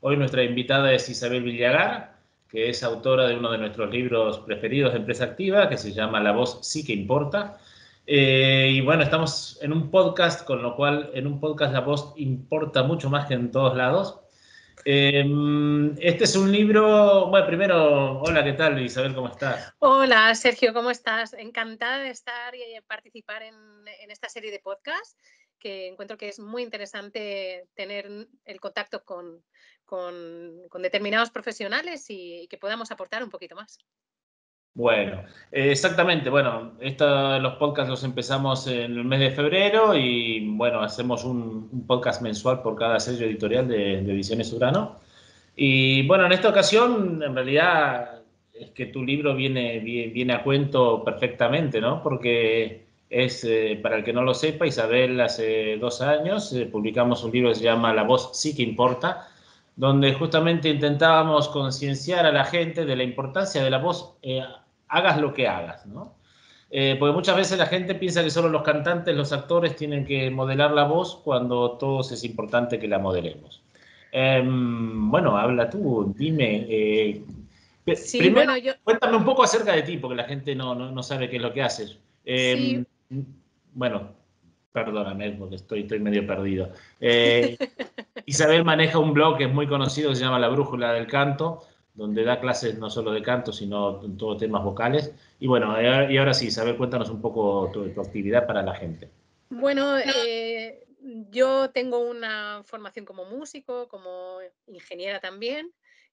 Hoy nuestra invitada es Isabel Villagar, que es autora de uno de nuestros libros preferidos de Empresa Activa, que se llama La voz sí que importa. Eh, y bueno, estamos en un podcast, con lo cual en un podcast la voz importa mucho más que en todos lados. Em, este es un libro, bueno, primero, hola, ¿qué tal Isabel? ¿Cómo estás? Hola, Sergio, ¿cómo estás? Encantada de estar y participar en, en esta serie de podcasts que encuentro que es muy interesante tener el contacto con, con, con determinados profesionales y, que podamos aportar un poquito más. Bueno, eh, exactamente. Bueno, los podcasts los empezamos en el mes de febrero y bueno, hacemos un, podcast mensual por cada sello editorial de, Ediciones Urano. Y bueno, en esta ocasión, en realidad, es que tu libro viene, viene, a cuento perfectamente, ¿no? Porque es, eh, para el que no lo sepa, Isabel hace dos años eh, publicamos un libro que se llama La voz sí que importa donde justamente intentábamos concienciar a la gente de la importancia de la voz, eh, hagas lo que hagas, ¿no? Eh, porque muchas veces la gente piensa que solo los cantantes, los actores tienen que modelar la voz cuando todos es importante que la modelemos. Em, bueno, habla tú, dime. Eh, primero, cuéntame un poco acerca de ti, porque la gente no, no sabe qué es lo que haces. Sí. Em, bueno, Perdóname porque estoy, estoy medio perdido. Eh, Isabel maneja un blog que es muy conocido se llama La Brújula del Canto, donde da clases no solo de canto, sino en todos temas vocales. Y bueno, y ahora sí, Isabel, cuéntanos un poco tu, actividad para la gente. Bueno, eh, yo tengo una formación como músico, como ingeniera también,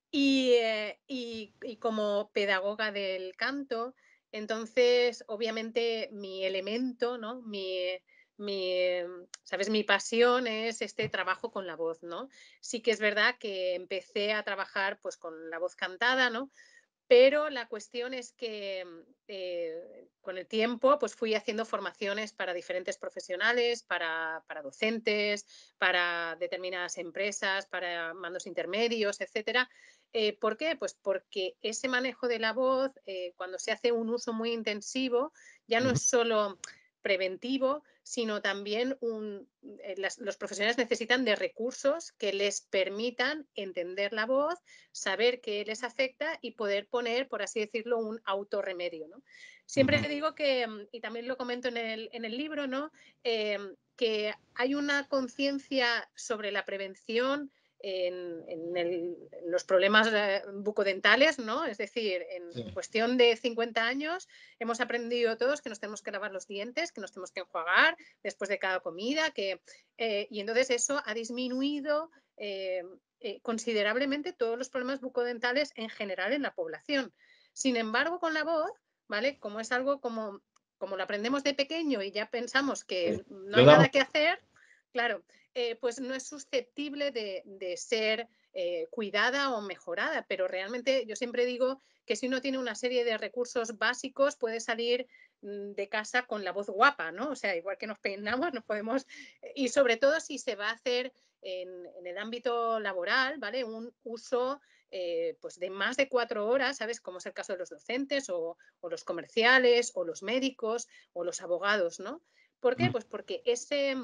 y, eh, y, y como pedagoga del canto. Entonces, obviamente, mi elemento, ¿no? mi, mi, mm, ¿sabes? Mi pasión es este trabajo con la voz, ¿no? Sí que es verdad que empecé a trabajar pues con la voz cantada, ¿no? Pero la cuestión es que mm, eh, con el tiempo pues fui haciendo formaciones para diferentes profesionales, para, docentes, para determinadas empresas, para mandos intermedios, etc. Eh, ¿Por qué? Pues porque ese manejo de la voz, eh, cuando se hace un uso muy intensivo, ya no es solo preventivo, sino también eh, los profesionales necesitan de recursos que les permitan entender la voz, saber qué les afecta y poder poner, por así decirlo, un autorremedio. ¿no? Siempre le digo que, mm, y también lo comento en el, libro, ¿no? Eh, que hay una conciencia sobre la prevención, en, los problemas eh, bucodentales, ¿no? Es decir, en, cuestión de 50 años hemos aprendido todos que nos tenemos que lavar los dientes, que nos tenemos que enjuagar después de cada comida, que, eh, y entonces eso ha disminuido eh, considerablemente todos los problemas bucodentales en general en la población. Sin embargo, con la voz, ¿vale? Como es algo como, como lo aprendemos de pequeño y ya pensamos que no hay nada que hacer, claro, eh, pues no es susceptible de, ser eh, cuidada o mejorada, pero realmente yo siempre digo que si uno tiene una serie de recursos básicos puede salir mm, de casa con la voz guapa, ¿no? O sea, igual que nos peinamos, nos podemos, eh, y sobre todo si se va a hacer en, el ámbito laboral, ¿vale? Un uso pues de más de cuatro horas, ¿sabes? Como es el caso de los docentes o, o los comerciales o los médicos o los abogados, ¿no? ¿Por qué? Mm. Pues porque ese,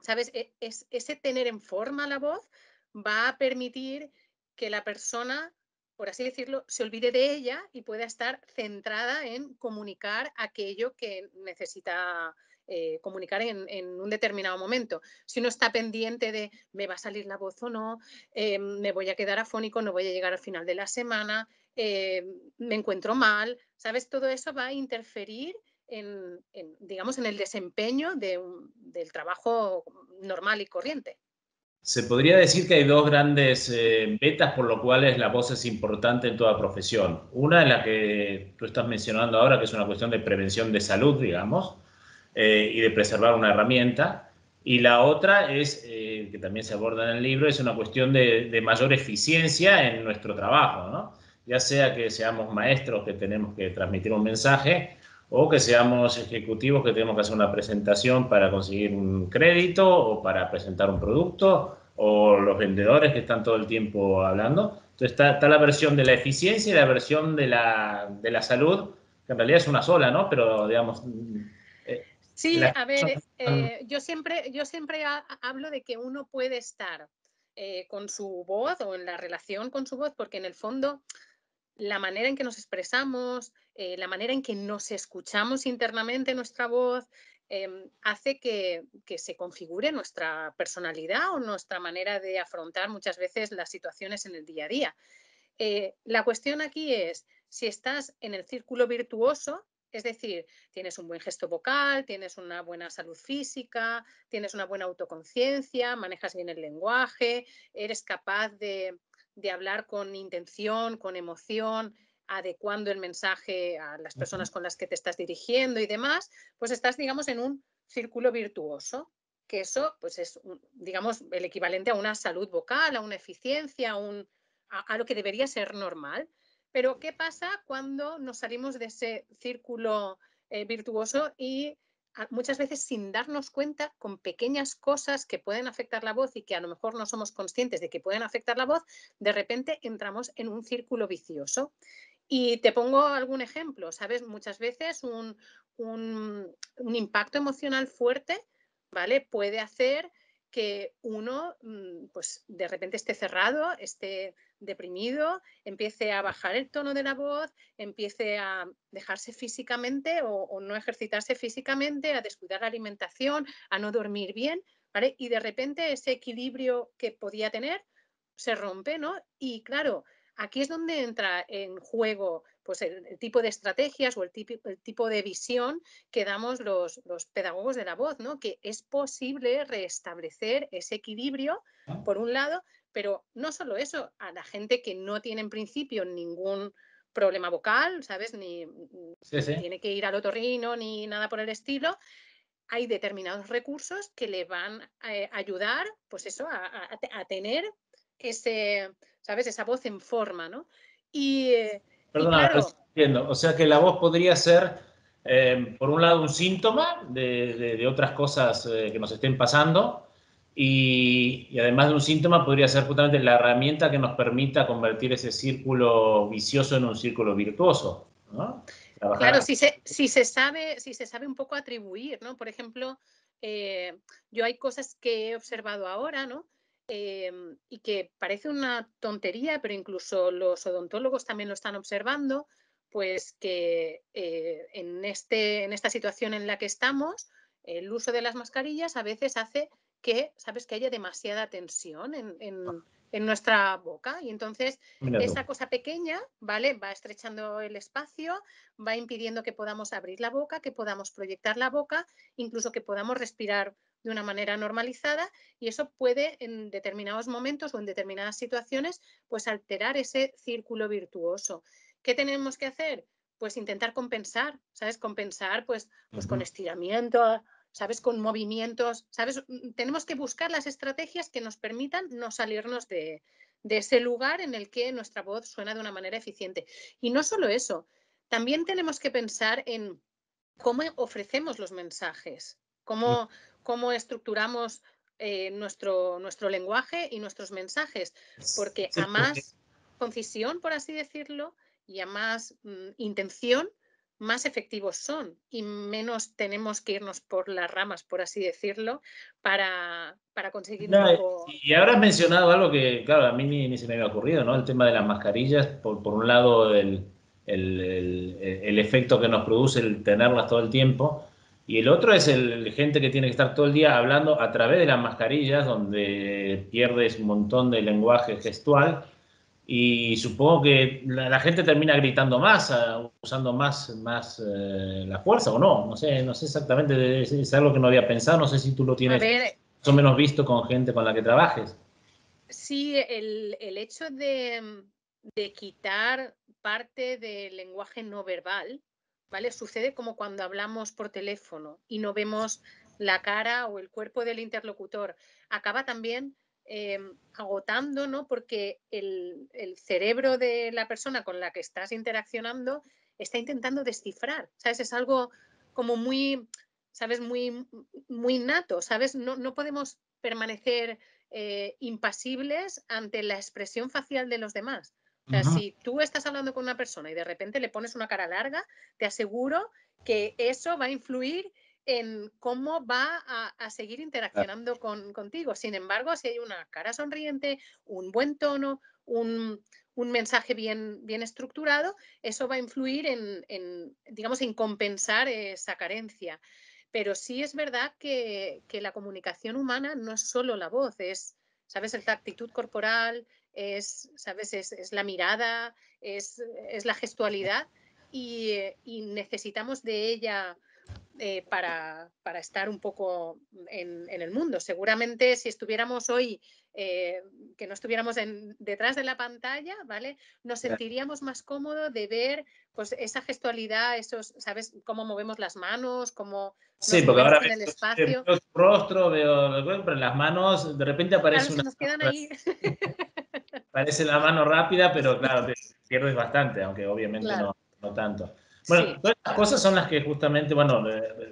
¿sabes? E, ese tener en forma la voz va a permitir que la persona, por así decirlo, se olvide de ella y pueda estar centrada en comunicar aquello que necesita eh, comunicar en, un determinado momento. Si uno está pendiente de me va a salir la voz o no, eh, me voy a quedar afónico, no voy a llegar al final de la semana, eh, me encuentro mal, ¿sabes? Todo eso va a interferir en, digamos, en el desempeño del trabajo normal y corriente. Se podría decir que hay dos grandes metas eh, por lo cuales la voz es importante en toda profesión. Una de la que tú estás mencionando ahora, que es una cuestión de prevención de salud, digamos, eh, y de preservar una herramienta. Y la otra es, eh, que también se aborda en el libro, es una cuestión de, de mayor eficiencia en nuestro trabajo, ¿no? ya sea que seamos maestros que tenemos que transmitir un mensaje o que seamos ejecutivos que tenemos que hacer una presentación para conseguir un crédito o para presentar un producto o los vendedores que están todo el tiempo hablando. Entonces está, la versión de la eficiencia y la versión de la, salud, que en realidad es una sola, ¿no? Pero digamos... Eh, sí, a ver, eh, yo siempre, yo siempre hablo de que uno puede estar eh, con su voz o en la relación con su voz, porque en el fondo la manera en que nos expresamos, eh, la manera en que nos escuchamos internamente nuestra voz, em, hace que, se configure nuestra personalidad o nuestra manera de afrontar muchas veces las situaciones en el día a día. Eh, la cuestión aquí es si estás en el círculo virtuoso, es decir, tienes un buen gesto vocal, tienes una buena salud física, tienes una buena autoconciencia, manejas bien el lenguaje, eres capaz de hablar con intención, con emoción, adecuando el mensaje a las personas con las que te estás dirigiendo y demás, pues estás, digamos, en un círculo virtuoso, que eso pues es, digamos, el equivalente a una salud vocal, a una eficiencia, a, un, a, lo que debería ser normal. Pero, ¿qué pasa cuando nos salimos de ese círculo eh, virtuoso y ah, muchas veces sin darnos cuenta con pequeñas cosas que pueden afectar la voz y que a lo mejor no somos conscientes de que pueden afectar la voz, de repente entramos en un círculo vicioso. Y te pongo algún ejemplo, ¿sabes? Muchas veces un, impacto emocional fuerte, ¿vale? Puede hacer que uno, mm, pues de repente esté cerrado, esté deprimido, empiece a bajar el tono de la voz, empiece a dejarse físicamente o, o no ejercitarse físicamente, a descuidar la alimentación, a no dormir bien, ¿vale? Y de repente ese equilibrio que podía tener se rompe, ¿no? Y claro, Aquí es donde entra en juego pues, el, tipo de estrategias o el, tipo de visión que damos los, pedagogos de la voz, ¿no? que es posible restablecer ese equilibrio, ah. por un lado, pero no solo eso, a la gente que no tiene en principio ningún problema vocal, ¿sabes? Ni, tiene que ir al otorrino ni nada por el estilo. Hay determinados recursos que le van eh, a ayudar, pues eso, a tener ese, ¿sabes? Esa voz en forma, ¿no? Y. Eh, Perdona, entiendo. O sea que la voz podría ser. Eh, por un lado, un síntoma de, otras cosas eh, que nos estén pasando y, además de un síntoma podría ser justamente la herramienta que nos permita convertir ese círculo vicioso en un círculo virtuoso. ¿no? Claro, si se, sabe, si se sabe un poco atribuir, ¿no? Por ejemplo, yo hay cosas que he observado ahora, ¿no? Em, y que parece una tontería, pero incluso los odontólogos también lo están observando, pues que eh, en, este, en esta situación en la que estamos, el uso de las mascarillas a veces hace que, ¿sabes?, que haya demasiada tensión en, ah. nuestra boca. Y entonces esa cosa pequeña, ¿vale?, va estrechando el espacio, va impidiendo que podamos abrir la boca, que podamos proyectar la boca, incluso que podamos respirar de una manera normalizada y eso puede en determinados momentos o en determinadas situaciones pues alterar ese círculo virtuoso. ¿Qué tenemos que hacer? Pues intentar compensar, ¿sabes? Compensar pues, pues con estiramiento, ¿sabes? Con movimientos, ¿sabes? Mm, tenemos que buscar las estrategias que nos permitan no salirnos de, de ese lugar en el que nuestra voz suena de una manera eficiente. Y no solo eso, también tenemos que pensar en cómo ofrecemos los mensajes, cómo, cómo estructuramos eh, nuestro, nuestro lenguaje y nuestros mensajes, porque a más concisión, por así decirlo, y a más mm, intención, más efectivos son y menos tenemos que irnos por las ramas, por así decirlo, para, conseguir eh, Y habrás mencionado algo que, claro, a mí ni, se me había ocurrido, ¿no? El tema de las mascarillas, por, un lado, el efecto que nos produce el tenerlas todo el tiempo, y el otro es el, gente que tiene que estar todo el día hablando a través de las mascarillas, donde pierdes un montón de lenguaje gestual. Y supongo que la, gente termina gritando más, usando más, más eh, la fuerza o no. No sé, no sé exactamente, es, algo que no había pensado. No sé si tú lo tienes o menos visto con gente con la que trabajes. Sí, el, el hecho de, de quitar parte del lenguaje no verbal Sucede como cuando hablamos por teléfono y no vemos la cara o el cuerpo del interlocutor. Acaba también eh, agotando, Porque el, cerebro de la persona con la que estás interaccionando está intentando descifrar, ¿sabes? Es algo como muy, ¿sabes? Muy, muy nato, ¿sabes? No, podemos permanecer eh, impasibles ante la expresión facial de los demás si tú estás hablando con una persona y de repente le pones una cara larga, te aseguro que eso va a influir en cómo va a, seguir interaccionando con, contigo. Sin embargo, si hay una cara sonriente, un buen tono, un, mensaje bien, estructurado, eso va a influir en, digamos, en compensar esa carencia. Pero sí es verdad que, la comunicación humana no es solo la voz, es, ¿sabes? La actitud corporal, es, ¿sabes? Es, es la mirada, es, la gestualidad eh, y, necesitamos de ella eh, para, estar un poco en, el mundo. Seguramente si estuviéramos hoy, eh, que no estuviéramos detrás de la pantalla, ¿vale? Nos sentiríamos más cómodos de ver pues, esa gestualidad, esos, ¿sabes? Cómo movemos las manos, cómo... Sí, porque ahora en el espacio. veo rostro, veo, pero las manos, de repente aparece Parece la mano rápida, pero claro, te pierdes bastante, aunque obviamente no, no, tanto. Bueno, todas estas cosas son las que justamente, bueno,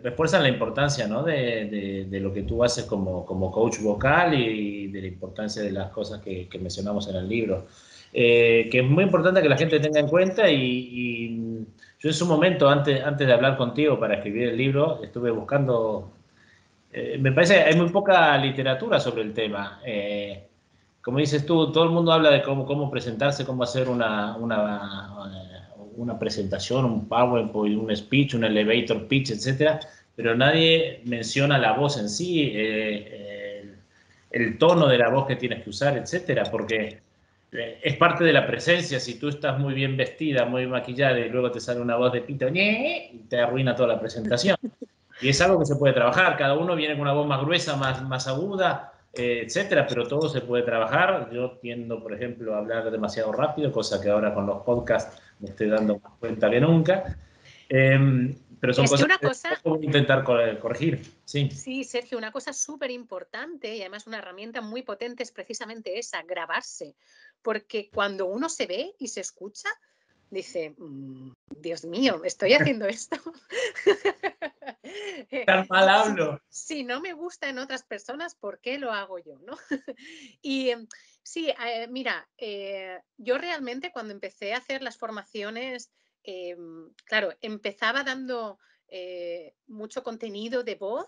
refuerzan la importancia ¿no? de, de, lo que tú haces como, como coach vocal y, de la importancia de las cosas que, mencionamos en el libro. Eh, que es muy importante que la gente tenga en cuenta y, yo en su momento, antes, antes de hablar contigo para escribir el libro, estuve buscando, eh, me parece hay muy poca literatura sobre el tema. Eh, como dices tú, todo el mundo habla de cómo, cómo presentarse, cómo hacer una, una, eh, una presentación, un PowerPoint, un speech, un elevator pitch, etcétera, pero nadie menciona la voz en sí, eh, el, tono de la voz que tienes que usar, etcétera, porque eh, es parte de la presencia. Si tú estás muy bien vestida, muy maquillada y luego te sale una voz de pito y te arruina toda la presentación. Y es algo que se puede trabajar. Cada uno viene con una voz más gruesa, más, más aguda eh, etcétera, pero todo se puede trabajar. Yo tiendo, por ejemplo, a hablar demasiado rápido, cosa que ahora con los podcasts me estoy dando más cuenta que nunca. Em, pero son cosas una cosa, que podemos intentar corregir. Sí, sí Sergio, una cosa súper importante y además una herramienta muy potente es precisamente esa, grabarse. Porque cuando uno se ve y se escucha, dice, mm, Dios mío, estoy haciendo esto. Eh, Tan mal hablo. Si, no me gusta en otras personas, ¿por qué lo hago yo? ¿no? y em, sí, eh, mira, eh, yo realmente cuando empecé a hacer las formaciones, em, claro, empezaba dando mucho contenido de voz,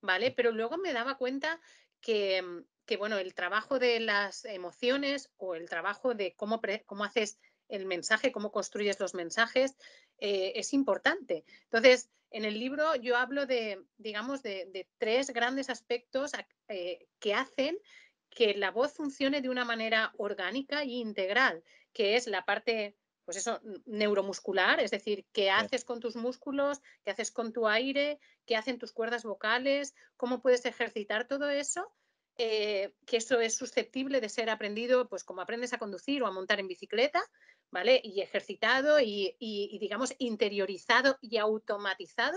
¿vale? Pero luego me daba cuenta em, que, bueno, el trabajo de las emociones o el trabajo de cómo, cómo haces el mensaje, cómo construyes los mensajes, eh, es importante. Entonces, en el libro yo hablo de, digamos, de, tres grandes aspectos eh, que hacen que la voz funcione de una manera orgánica e integral, que es la parte pues eso, neuromuscular, es decir, qué haces con tus músculos, qué haces con tu aire, qué hacen tus cuerdas vocales, cómo puedes ejercitar todo eso eh, que eso es susceptible de ser aprendido, pues como aprendes a conducir o a montar en bicicleta, ¿vale? Y ejercitado y, digamos, interiorizado y automatizado,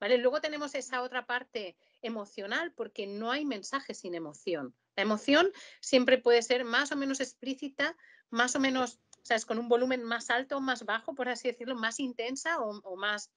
¿vale? Luego tenemos esa otra parte emocional porque no hay mensaje sin emoción. La emoción siempre puede ser más o menos explícita, más o menos, o sea, es con un volumen más alto, o más bajo, por así decirlo, más intensa o más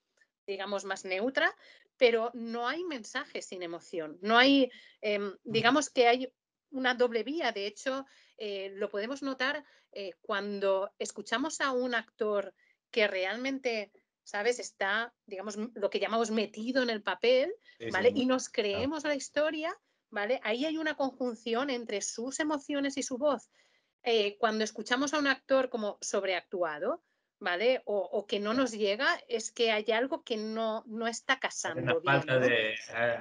digamos, más neutra, pero no hay mensaje sin emoción. No hay, em, digamos que hay una doble vía. De hecho, eh, lo podemos notar eh, cuando escuchamos a un actor que realmente, ¿sabes? Está, digamos, lo que llamamos metido en el papel, ¿vale? Y nos creemos la historia, ¿vale? Ahí hay una conjunción entre sus emociones y su voz. Eh, cuando escuchamos a un actor como sobreactuado, ¿vale? O, que no nos llega, es que hay algo que no, está casando. Una falta de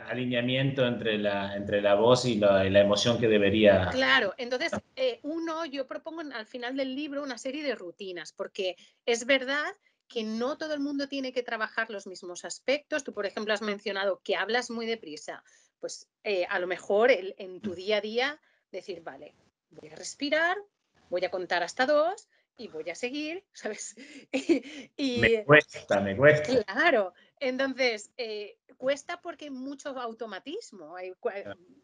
alineamiento entre la, entre la voz y la, emoción que debería. Claro, entonces ah. eh, uno, yo propongo al final del libro una serie de rutinas, porque es verdad que no todo el mundo tiene que trabajar los mismos aspectos. Tú, por ejemplo, has mencionado que hablas muy deprisa. Pues eh, a lo mejor en tu día a día decir, vale, voy a respirar, voy a contar hasta dos, y voy a seguir, ¿sabes? y, me eh, cuesta, me cuesta. Claro, entonces eh, cuesta porque hay mucho automatismo,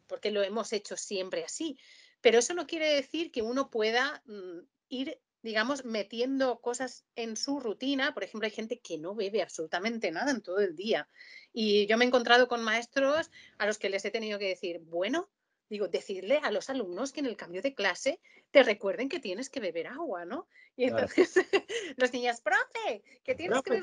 porque lo hemos hecho siempre así, pero eso no quiere decir que uno pueda mm, ir digamos, metiendo cosas en su rutina. Por ejemplo, hay gente que no bebe absolutamente nada en todo el día. Y yo me he encontrado con maestros a los que les he tenido que decir, bueno, digo, decirle a los alumnos que en el cambio de clase te recuerden que tienes que beber agua, ¿no? Y entonces los niños, profe, que tienes que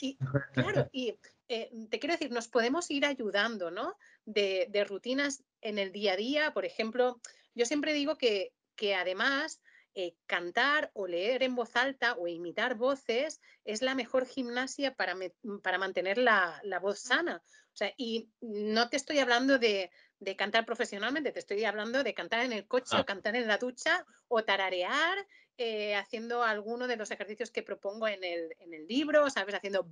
Y, claro, y eh, te quiero decir, nos podemos ir ayudando, ¿no? De, rutinas en el día a día, por ejemplo, yo siempre digo que, además eh, cantar o leer en voz alta o imitar voces es la mejor gimnasia para, para mantener la, voz sana. O sea, y no te estoy hablando de, cantar profesionalmente, te estoy hablando de cantar en el coche o ah. cantar en la ducha o tararear eh, haciendo alguno de los ejercicios que propongo en el, libro, ¿sabes? Haciendo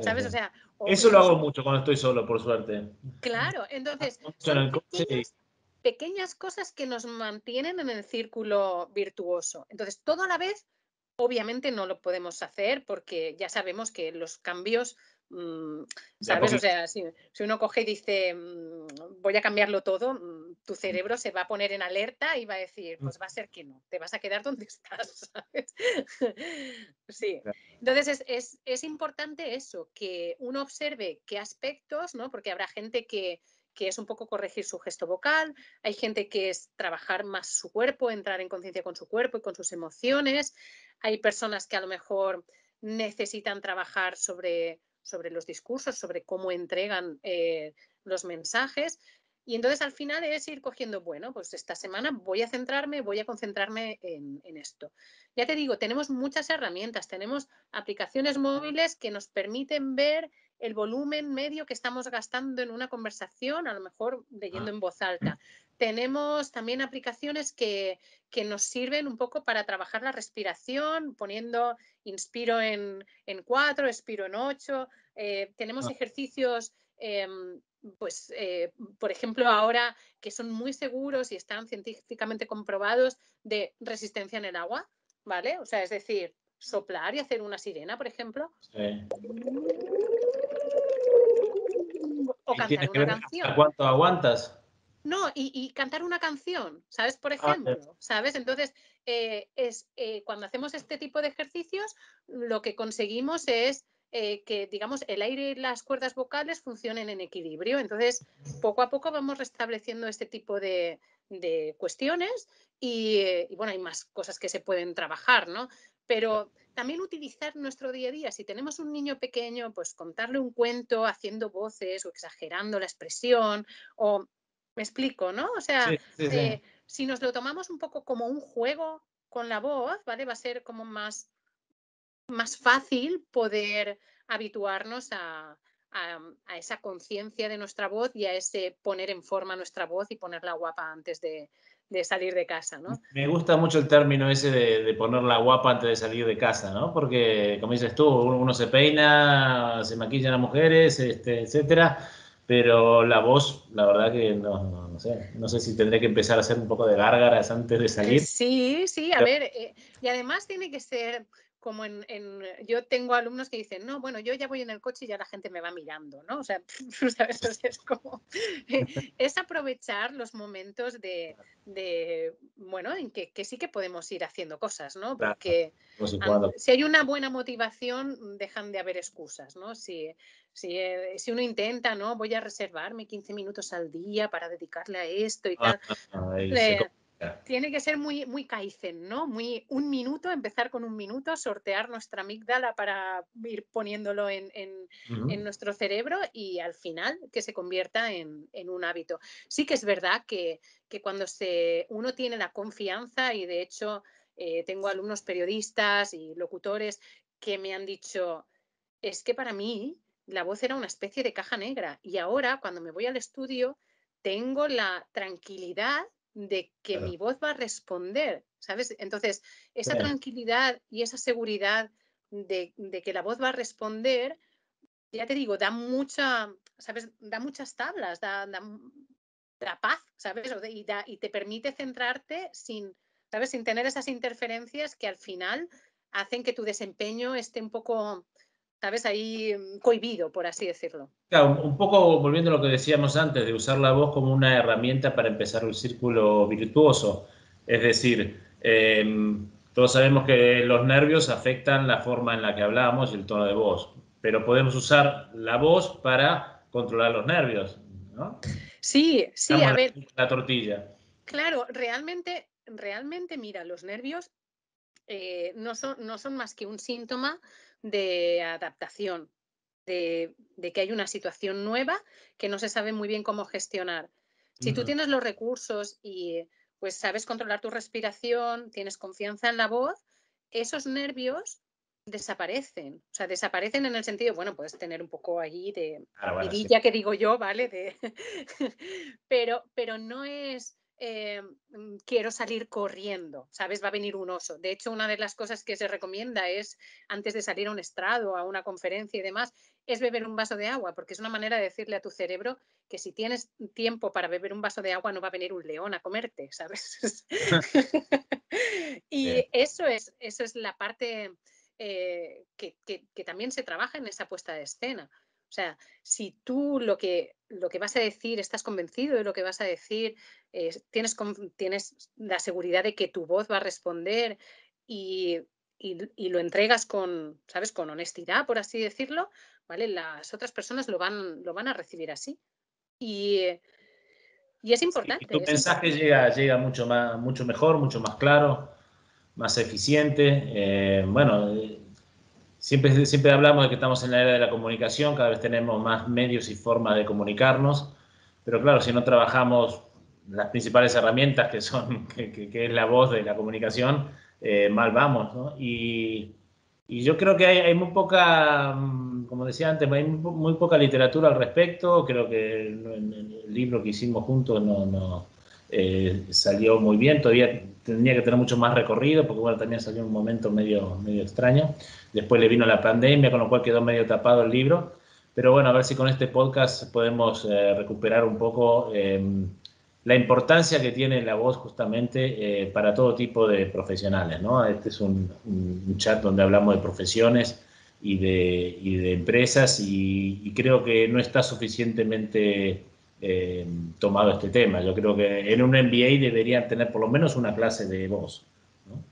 ¿sabes? O sea, Eso lo hago mucho cuando estoy solo, por suerte. Claro, entonces, pequeñas, pequeñas cosas que nos mantienen en el círculo virtuoso. Entonces, todo a la vez, obviamente no lo podemos hacer porque ya sabemos que los cambios Mm, ¿Sabes? O sea, si, uno coge y dice, mm, voy a cambiarlo todo, mm, tu cerebro se va a poner en alerta y va a decir, pues va a ser que no, te vas a quedar donde estás, sí. Entonces es, importante eso, que uno observe qué aspectos, ¿no? Porque habrá gente que, que es un poco corregir su gesto vocal, hay gente que es trabajar más su cuerpo, entrar en conciencia con su cuerpo y con sus emociones, hay personas que a lo mejor necesitan trabajar sobre sobre los discursos, sobre cómo entregan eh, los mensajes. Y entonces al final es ir cogiendo, bueno, pues esta semana voy a centrarme, voy a concentrarme en, en, esto. Ya te digo, tenemos muchas herramientas, tenemos aplicaciones móviles que nos permiten ver el volumen medio que estamos gastando en una conversación, a lo mejor leyendo ah. en voz alta. Tenemos también aplicaciones que, que nos sirven un poco para trabajar la respiración, poniendo inspiro en, en cuatro, expiro en ocho. Eh, tenemos ah. ejercicios em, pues, eh, por ejemplo, ahora que son muy seguros y están científicamente comprobados de resistencia en el agua, ¿vale? O sea, es decir, soplar y hacer una sirena, por ejemplo. Sí o ¿Cuánto aguantas? No, y, cantar una canción, ¿sabes? Por ah, ejemplo, ¿sabes? Entonces, eh, es, eh, cuando hacemos este tipo de ejercicios, lo que conseguimos es eh, que, digamos, el aire y las cuerdas vocales funcionen en equilibrio. Entonces, poco a poco vamos restableciendo este tipo de, de cuestiones eh, y, bueno, hay más cosas que se pueden trabajar, ¿no? Pero también utilizar nuestro día a día. Si tenemos un niño pequeño, pues contarle un cuento haciendo voces o exagerando la expresión o... Me explico, ¿no? O sea, eh, si nos lo tomamos un poco como un juego con la voz, ¿vale? Va a ser como más, más fácil poder habituarnos a, Mm, a, esa conciencia de nuestra voz y a ese poner en forma nuestra voz y ponerla guapa antes de, salir de casa, ¿no? Me gusta mucho el término ese de, ponerla guapa antes de salir de casa, ¿no? Porque, como dices tú, uno, se peina, se maquilla a las mujeres, este, etcétera, pero la voz, la verdad que no, sé, no sé si tendré que empezar a hacer un poco de gárgaras antes de salir. Sí, sí, a ver, eh, y además tiene que ser como en, en, eh, yo tengo alumnos que dicen, no, bueno, yo ya voy en el coche y ya la gente me va mirando, ¿no? O sea, ¿sabes? es como, es aprovechar los momentos de, de bueno, en que, que, sí que podemos ir haciendo cosas, ¿no? Porque si hay una buena motivación, dejan de haber excusas, ¿no? Si, si, eh, si, uno intenta, ¿no? Voy a reservarme 15 minutos al día para dedicarle a esto y tal. Eh, tiene que ser muy, muy kaizen, ¿no? Muy un minuto, empezar con un minuto, sortear nuestra amígdala para ir poniéndolo en, nuestro cerebro y al final que se convierta en, un hábito. Sí que es verdad que, cuando se, uno tiene la confianza y de hecho eh, tengo alumnos periodistas y locutores que me han dicho, es que para mí la voz era una especie de caja negra y ahora cuando me voy al estudio tengo la tranquilidad de que mi voz va a responder, ¿sabes? Entonces, esa tranquilidad y esa seguridad de, que la voz va a responder, ya te digo, da mucha, ¿sabes? Da muchas tablas, da, da, paz, ¿sabes? Y, y te permite centrarte sin, ¿sabes? Sin tener esas interferencias que al final hacen que tu desempeño esté un poco vez Ahí mm, cohibido, por así decirlo. un poco volviendo a lo que decíamos antes, de usar la voz como una herramienta para empezar un círculo virtuoso. Es decir, em, todos sabemos que los nervios afectan la forma en la que hablamos y el tono de voz, pero podemos usar la voz para controlar los nervios, Sí, sí, a ver. La tortilla. Claro, realmente, realmente, mira, los nervios eh, no, son, no son más que un síntoma de adaptación, de, que hay una situación nueva que no se sabe muy bien cómo gestionar. Si tú tienes los recursos y pues sabes controlar tu respiración, tienes confianza en la voz, esos nervios desaparecen. O sea, desaparecen en el sentido, bueno, puedes tener un poco ahí de que digo yo, ¿vale? De... pero, pero no es eh, mm, quiero salir corriendo, ¿sabes? Va a venir un oso. De hecho, una de las cosas que se recomienda es, antes de salir a un estrado, a una conferencia y demás, es beber un vaso de agua, porque es una manera de decirle a tu cerebro que si tienes tiempo para beber un vaso de agua, no va a venir un león a comerte, ¿sabes? y eso es, eso es la parte eh, que también se trabaja en esa puesta de escena. O sea, si tú lo que, lo que vas a decir, estás convencido de lo que vas a decir, tienes, tienes la seguridad de que tu voz va a responder y, y, lo entregas con, ¿sabes? Con honestidad, por así decirlo, ¿vale? Las otras personas lo van, lo van a recibir así. Y, eh, y es importante. tu mensaje llega, llega mucho, más, mucho mejor, mucho más claro, más eficiente. Eh, bueno, eh, Siempre, siempre hablamos de que estamos en la era de la comunicación, cada vez tenemos más medios y formas de comunicarnos, pero claro, si no trabajamos las principales herramientas que son, que, es la voz de la comunicación, eh, mal vamos, Y, y yo creo que hay, muy poca, mm, como decía antes, muy, poca literatura al respecto. Creo que el, libro que hicimos juntos no, no, eh, salió muy bien, todavía tenía que tener mucho más recorrido, porque bueno, también salió un momento medio, medio extraño. Después le vino la pandemia, con lo cual quedó medio tapado el libro. Pero bueno, a ver si con este podcast podemos eh, recuperar un poco em, la importancia que tiene la voz justamente eh, para todo tipo de profesionales, ¿no? Este es un, chat donde hablamos de profesiones y de, empresas y creo que no está suficientemente eh, tomado este tema. Yo creo que en un MBA deberían tener por lo menos una clase de voz.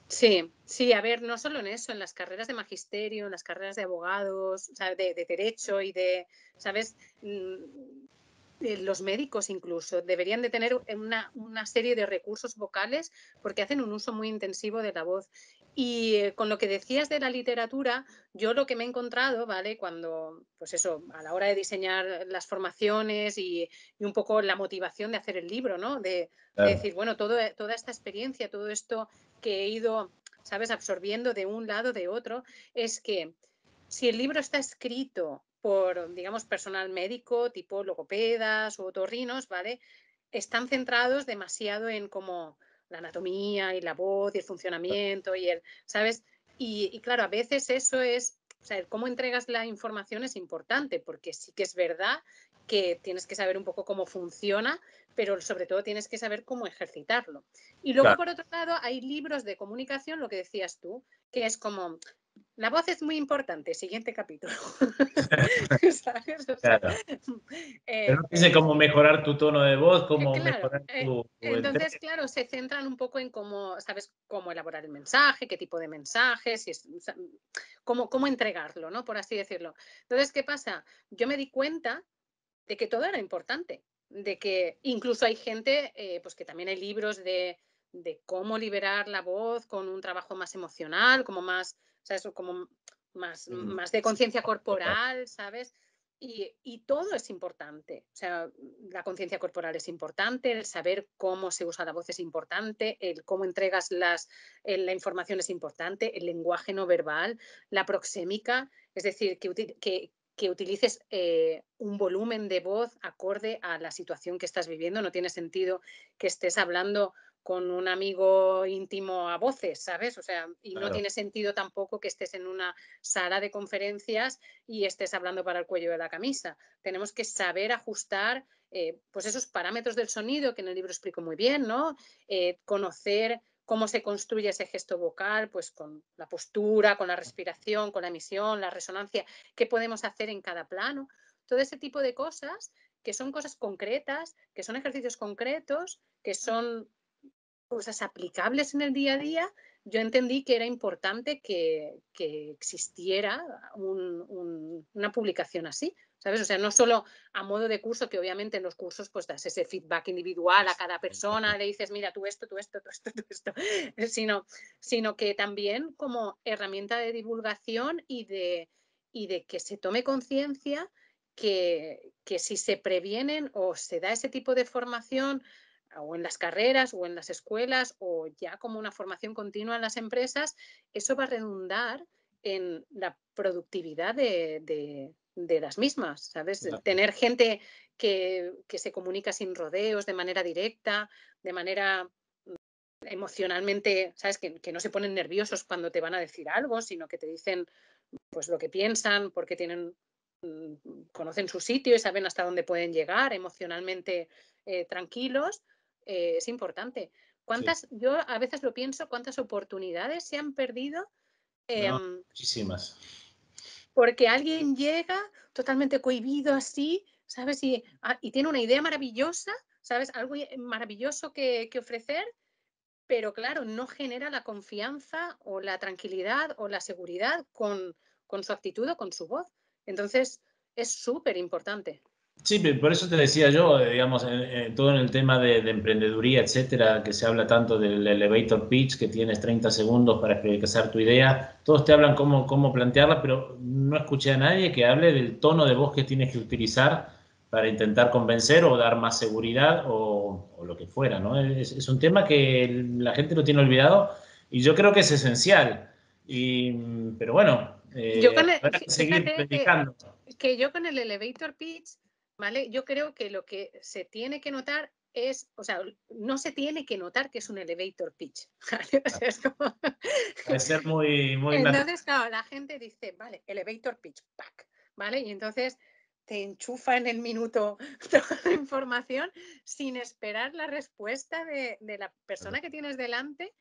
Sí, sí, a ver, no solo en eso, en las carreras de magisterio, en las carreras de abogados, de, derecho y de, ¿sabes? Mm, eh, los médicos incluso deberían de tener una, una, serie de recursos vocales porque hacen un uso muy intensivo de la voz y eh, con lo que decías de la literatura, yo lo que me he encontrado, ¿vale? Cuando, pues eso, a la hora de diseñar las formaciones y, un poco la motivación de hacer el libro, ¿no? De, decir, bueno, todo, eh, toda esta experiencia, todo esto que he ido, ¿sabes?, absorbiendo de un lado, de otro, es que si el libro está escrito por, digamos, personal médico, tipo logopedas o torrinos ¿vale? Están centrados demasiado en cómo la anatomía y la voz y el funcionamiento y el, ¿sabes? Y, claro, a veces eso es, o sea, cómo entregas la información es importante, porque sí que es verdad que tienes que saber un poco cómo funciona, pero sobre todo tienes que saber cómo ejercitarlo. Y luego, por otro lado, hay libros de comunicación, lo que decías tú, que es como, la voz es muy importante, siguiente capítulo. Eh, Pero no dice eh, cómo mejorar tu tono de voz, eh, cómo mejorar tu, Entonces, claro, se centran un poco en cómo, ¿sabes? Cómo elaborar el mensaje, qué tipo de mensajes, si cómo, cómo entregarlo, ¿no? Por así decirlo. Entonces, ¿qué pasa? Yo me di cuenta de que todo era importante, de que incluso hay gente, pues que también hay libros de cómo liberar la voz con un trabajo más emocional, como más o sea, eso como más, más de conciencia corporal, ¿sabes? Y, todo es importante. O sea, la conciencia corporal es importante, el saber cómo se usa la voz es importante, el cómo entregas las, la información es importante, el lenguaje no verbal, la proxémica, es decir, que, que, utilices eh, un volumen de voz acorde a la situación que estás viviendo. No tiene sentido que estés hablando con un amigo íntimo a voces, ¿sabes? O sea, y no tiene sentido tampoco que estés en una sala de conferencias y estés hablando para el cuello de la camisa. Tenemos que saber ajustar eh, pues esos parámetros del sonido que en el libro explico muy bien, ¿no? Eh, conocer cómo se construye ese gesto vocal, pues con la postura, con la respiración, con la emisión, la resonancia, qué podemos hacer en cada plano, todo ese tipo de cosas que son cosas concretas, que son ejercicios concretos, que son cosas aplicables en el día a día, yo entendí que era importante que, existiera una publicación así, ¿sabes? O sea, no solo a modo de curso, que obviamente en los cursos pues das ese feedback individual a cada persona, le dices, mira, tú esto, tú esto, tú esto, tú esto, eh, sino, sino que también como herramienta de divulgación y de, y de que se tome conciencia que, que si se previenen o se da ese tipo de formación o en las carreras o en las escuelas o ya como una formación continua en las empresas, eso va a redundar en la productividad de, las mismas, ¿sabes? Tener gente que, se comunica sin rodeos, de manera directa, de manera mm, emocionalmente, ¿sabes? Que, no se ponen nerviosos cuando te van a decir algo, sino que te dicen pues lo que piensan, porque tienen mm, conocen su sitio y saben hasta dónde pueden llegar emocionalmente eh, tranquilos eh, es importante. ¿Cuántas, yo a veces lo pienso, cuántas oportunidades se han perdido? Em, muchísimas. Porque alguien llega totalmente cohibido así, ¿sabes? Y, ah, y tiene una idea maravillosa, ¿sabes? Algo eh, maravilloso que, ofrecer, pero claro, no genera la confianza o la tranquilidad o la seguridad con su actitud o con su voz. Entonces, es súper importante. Sí, por eso te decía yo, eh, digamos, todo en el tema de, emprendeduría, etcétera, que se habla tanto del elevator pitch, que tienes 30 segundos para expresar tu idea. Todos te hablan cómo, cómo plantearla, pero no escuché a nadie que hable del tono de voz que tienes que utilizar para intentar convencer o dar más seguridad o, lo que fuera, ¿no? Es, un tema que la gente lo tiene olvidado y yo creo que es esencial. Y, pero bueno, eh, yo que yo con el elevator pitch ¿vale? Yo creo que lo que se tiene que notar es, o sea, no se tiene que notar que es un elevator pitch. es ser muy, Entonces, claro, la gente dice, vale, elevator pitch, pack, ¿vale? Y entonces te enchufa en el minuto toda la información sin esperar la respuesta de, de la persona que tienes delante.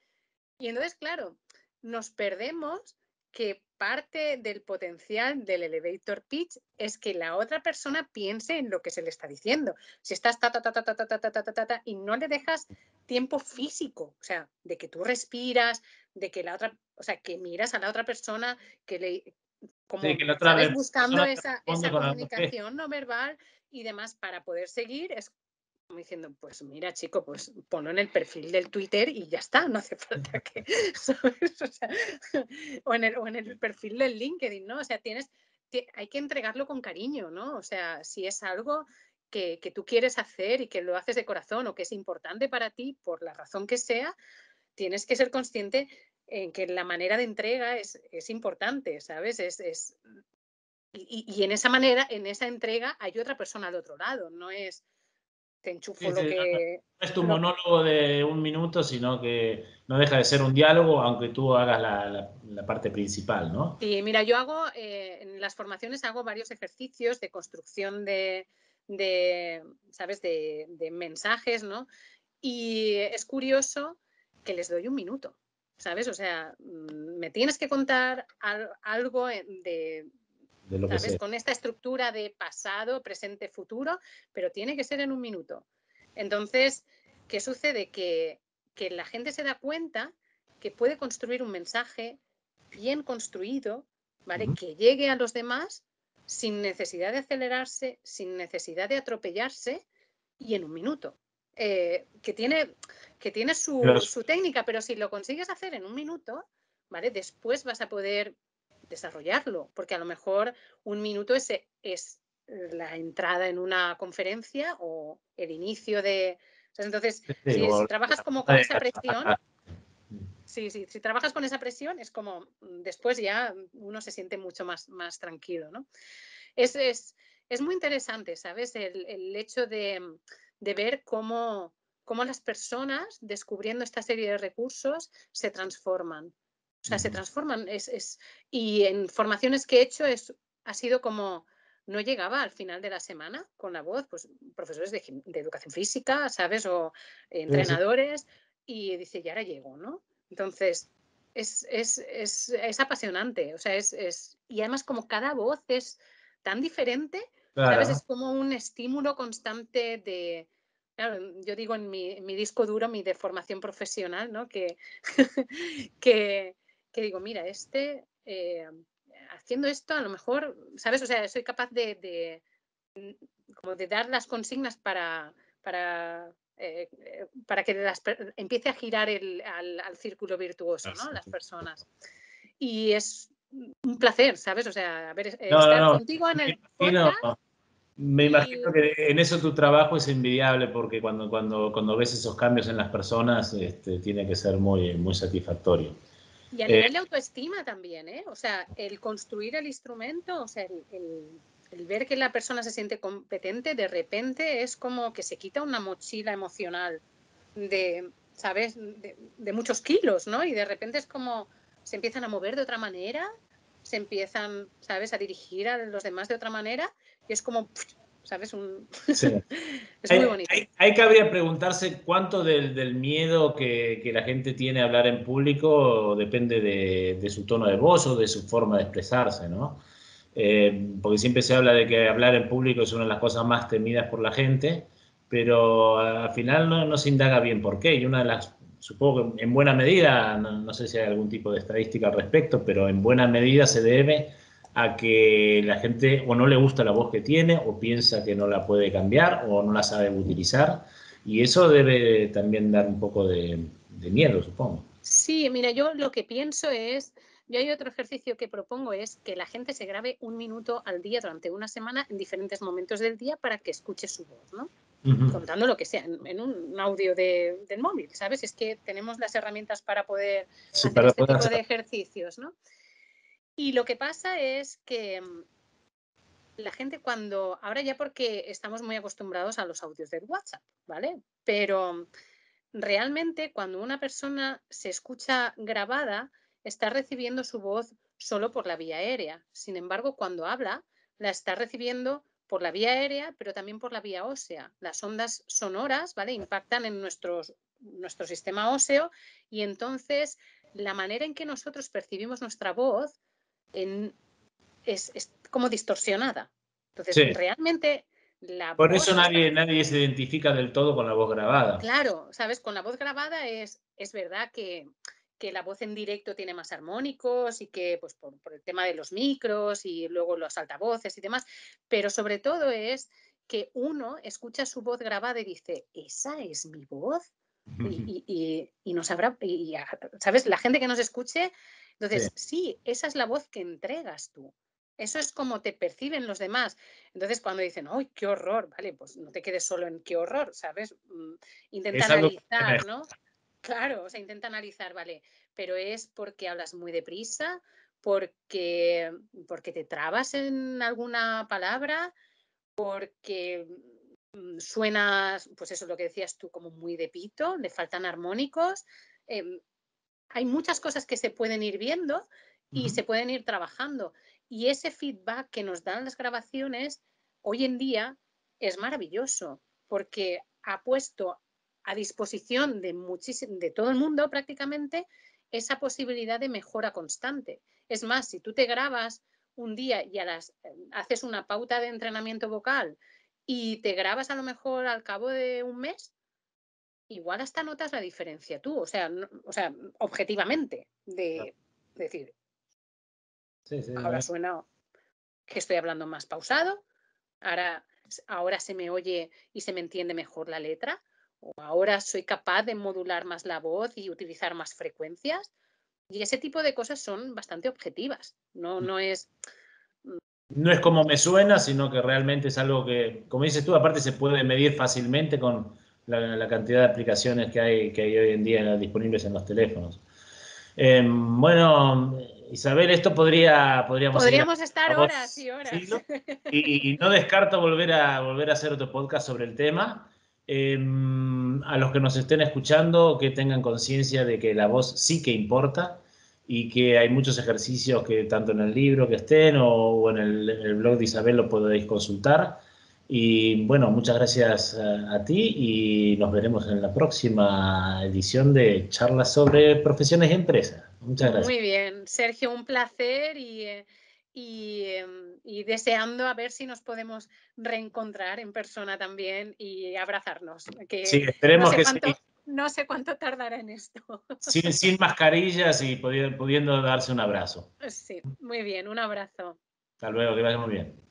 Y entonces, claro, nos perdemos que parte del potencial del elevator pitch es que la otra persona piense en lo que se le está diciendo. Si estás ta ta ta ta ta ta ta ta y no le dejas tiempo físico, o sea, de que tú respiras, de que la otra, o sea, que miras a la otra persona, que le como que la otra buscando esa, esa comunicación no verbal y demás para poder seguir es diciendo, pues mira, chico, pues ponlo en el perfil del Twitter y ya está, no hace falta que, O, en, el, perfil del LinkedIn, ¿no? O sea, tienes, hay que entregarlo con cariño, ¿no? O sea, si es algo que, tú quieres hacer y que lo haces de corazón o que es importante para ti, por la razón que sea, tienes que ser consciente en que la manera de entrega es, es importante, ¿sabes? Es, y, y en esa manera, en esa entrega, hay otra persona al otro lado, no es te enchufo lo que... No es tu monólogo de un minuto, sino que no deja de ser un diálogo, aunque tú hagas la, parte principal, ¿no? Sí, mira, yo hago, eh, en las formaciones hago varios ejercicios de construcción de, ¿sabes?, de, de, mensajes, ¿no? Y es curioso que les doy un minuto, ¿sabes? O sea, mm, me tienes que contar algo de, con esta estructura de pasado, presente, futuro, pero tiene que ser en un minuto. Entonces, ¿qué sucede? Que, la gente se da cuenta que puede construir un mensaje bien construido, ¿vale? Que llegue a los demás sin necesidad de acelerarse, sin necesidad de atropellarse y en un minuto. Eh, que tiene, que tiene su, su técnica, pero si lo consigues hacer en un minuto, ¿vale? Después vas a poder desarrollarlo, porque a lo mejor un minuto es, eh, es la entrada en una conferencia o el inicio de... entonces, si, trabajas como con esa presión... si trabajas con esa presión es como después ya uno se siente mucho más, más tranquilo, Es, muy interesante, ¿sabes? El, hecho de, ver cómo, cómo las personas, descubriendo esta serie de recursos, se transforman. O sea, se transforman. Es, es, y en formaciones que he hecho es, ha sido como no llegaba al final de la semana con la voz, pues profesores de, de educación física, ¿sabes? O entrenadores, y dice, ya ahora llego, ¿no? Entonces, es, es, es, es apasionante, o sea, es, y además como cada voz es tan diferente, ¿sabes? Es como un estímulo constante de, claro, yo digo en mi, mi disco duro, mi deformación profesional, ¿no? Que, que que digo, mira, este, eh, haciendo esto, a lo mejor, ¿sabes? O sea, soy capaz de, de mm, como de dar las consignas para, para, eh, eh, para que empiece a girar el, al, círculo virtuoso, ¿no? Las personas. Y es un placer, ¿sabes? O sea, estar contigo en el me imagino que en eso tu trabajo es envidiable porque cuando, cuando, cuando ves esos cambios en las personas este, tiene que ser muy, muy satisfactorio. Y a eh, nivel de autoestima también, ¿eh? O sea, el construir el instrumento, o sea, el, ver que la persona se siente competente, de repente es como que se quita una mochila emocional de, ¿sabes?, de, de muchos kilos, ¿no? Y de repente es como se empiezan a mover de otra manera, se empiezan, ¿sabes?, a dirigir a los demás de otra manera y es como, ¿sabes? es hay, muy bonito. Hay, cabría preguntarse cuánto del, miedo que, la gente tiene a hablar en público depende de, su tono de voz o de su forma de expresarse, ¿no? Eh, porque siempre se habla de que hablar en público es una de las cosas más temidas por la gente, pero al final no, se indaga bien por qué. Y una de las, supongo que en buena medida, no sé si hay algún tipo de estadística al respecto, pero en buena medida se debe a que la gente o no le gusta la voz que tiene o piensa que no la puede cambiar o no la sabe utilizar. Y eso debe también dar un poco de, miedo, supongo. Sí, mira, yo lo que pienso es, yo hay otro ejercicio que propongo es que la gente se grabe un minuto al día durante una semana en diferentes momentos del día para que escuche su voz, ¿no? Contando lo que sea, en, un audio de, del móvil, ¿sabes? Es que tenemos las herramientas para poder hacer este tipo de ejercicios, ¿no? Y lo que pasa es que mm, la gente cuando, ahora ya porque estamos muy acostumbrados a los audios de WhatsApp, ¿vale? Pero mm, realmente cuando una persona se escucha grabada, está recibiendo su voz solo por la vía aérea. Sin embargo, cuando habla, la está recibiendo por la vía aérea, pero también por la vía ósea. Las ondas sonoras, ¿vale? Impactan en nuestro sistema óseo y entonces la manera en que nosotros percibimos nuestra voz es, como distorsionada. Entonces, realmente la Por eso nadie, nadie se identifica del todo con la voz grabada. Claro, sabes, con la voz grabada es, es verdad que, que la voz en directo tiene más armónicos y que, pues, por, el tema de los micros y luego los altavoces y demás, pero sobre todo es que uno escucha su voz grabada y dice, ¿esa es mi voz? Y, y, y, nos y, ¿sabes? La gente que nos escuche entonces, sí. esa es la voz que entregas tú. Eso es como te perciben los demás. Entonces, cuando dicen, ¡ay, qué horror! Vale, pues no te quedes solo en qué horror, ¿sabes? Mm, intenta analizar, ¿no? Claro, o sea, intenta analizar, vale, pero es porque hablas muy deprisa, porque, porque te trabas en alguna palabra, porque mm, suenas, pues eso es lo que decías tú, como muy de pito, le faltan armónicos. Em, hay muchas cosas que se pueden ir viendo y se pueden ir trabajando. Y ese feedback que nos dan las grabaciones hoy en día es maravilloso porque ha puesto a disposición de, de todo el mundo prácticamente esa posibilidad de mejora constante. Es más, si tú te grabas un día y las, eh, haces una pauta de entrenamiento vocal y te grabas a lo mejor al cabo de un mes, igual hasta notas la diferencia tú, o sea, o sea objetivamente, de decir, ahora suena que estoy hablando más pausado, ahora, ahora se me oye y se me entiende mejor la letra, o ahora soy capaz de modular más la voz y utilizar más frecuencias. Y ese tipo de cosas son bastante objetivas, no, mm. no es... Mm, no es como me suena, sino que realmente es algo que, como dices tú, aparte se puede medir fácilmente con, la, cantidad de aplicaciones que hay, que hay hoy en día disponibles en los teléfonos. Em, bueno, Isabel, esto podría, podríamos... Podríamos estar horas y horas. Y, no descarto volver a, volver a hacer otro podcast sobre el tema. Em, a los que nos estén escuchando, que tengan conciencia de que la voz sí que importa y que hay muchos ejercicios que tanto en el libro que estén o, en, el, el, blog de Isabel lo podéis consultar y bueno, muchas gracias a, ti y nos veremos en la próxima edición de charlas sobre profesiones y empresas. Muchas gracias. Muy bien, Sergio, un placer y, em, deseando a ver si nos podemos reencontrar en persona también y abrazarnos. sí, esperemos que cuánto, No sé cuánto tardará en esto. Sin, sin mascarillas y pudiendo, pudiendo darse un abrazo. Sí, muy bien, un abrazo. Hasta luego, que vaya muy bien.